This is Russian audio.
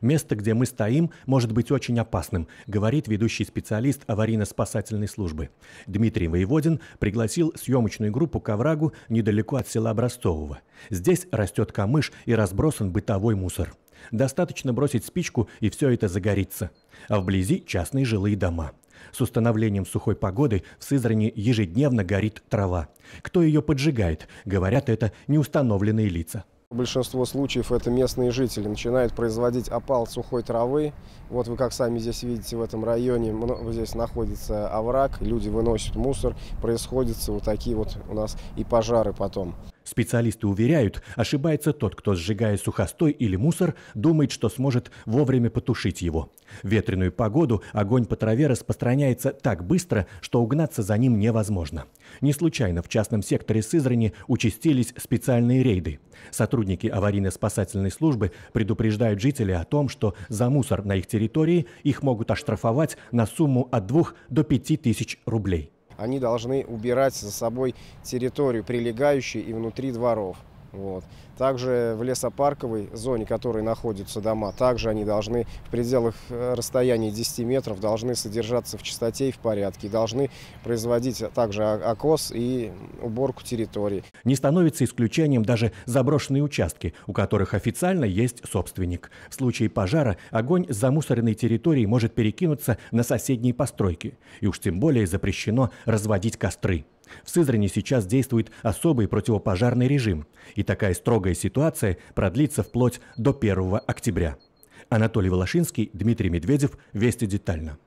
Место, где мы стоим, может быть очень опасным, говорит ведущий специалист аварийно-спасательной службы. Дмитрий Воеводин пригласил съемочную группу к оврагу недалеко от села Образцового. Здесь растет камыш и разбросан бытовой мусор. Достаточно бросить спичку, и все это загорится. А вблизи частные жилые дома. С установлением сухой погоды в Сызрани ежедневно горит трава. Кто ее поджигает? Говорят, это неустановленные лица. Большинство случаев это местные жители начинают производить опал сухой травы. Вот вы как сами здесь видите, в этом районе здесь находится овраг, люди выносят мусор, происходят вот такие вот у нас и пожары потом. Специалисты уверяют, ошибается тот, кто, сжигая сухостой или мусор, думает, что сможет вовремя потушить его. В ветреную погоду огонь по траве распространяется так быстро, что угнаться за ним невозможно. Не случайно в частном секторе Сызрани участились специальные рейды. Сотрудники аварийно-спасательной службы предупреждают жителей о том, что за мусор на их территории их могут оштрафовать на сумму от 2 до 5 тысяч рублей они должны убирать за собой территорию, прилегающую и внутри дворов. Вот. Также в лесопарковой зоне, в которой находятся дома, также они должны в пределах э, расстояния 10 метров должны содержаться в чистоте и в порядке, должны производить также окос и уборку территории. Не становится исключением даже заброшенные участки, у которых официально есть собственник. В случае пожара огонь с замусоренной территории может перекинуться на соседние постройки. И уж тем более запрещено разводить костры. В Сызрани сейчас действует особый противопожарный режим, и такая строгая ситуация продлится вплоть до 1 октября. Анатолий Волошинский, Дмитрий Медведев, Вести детально.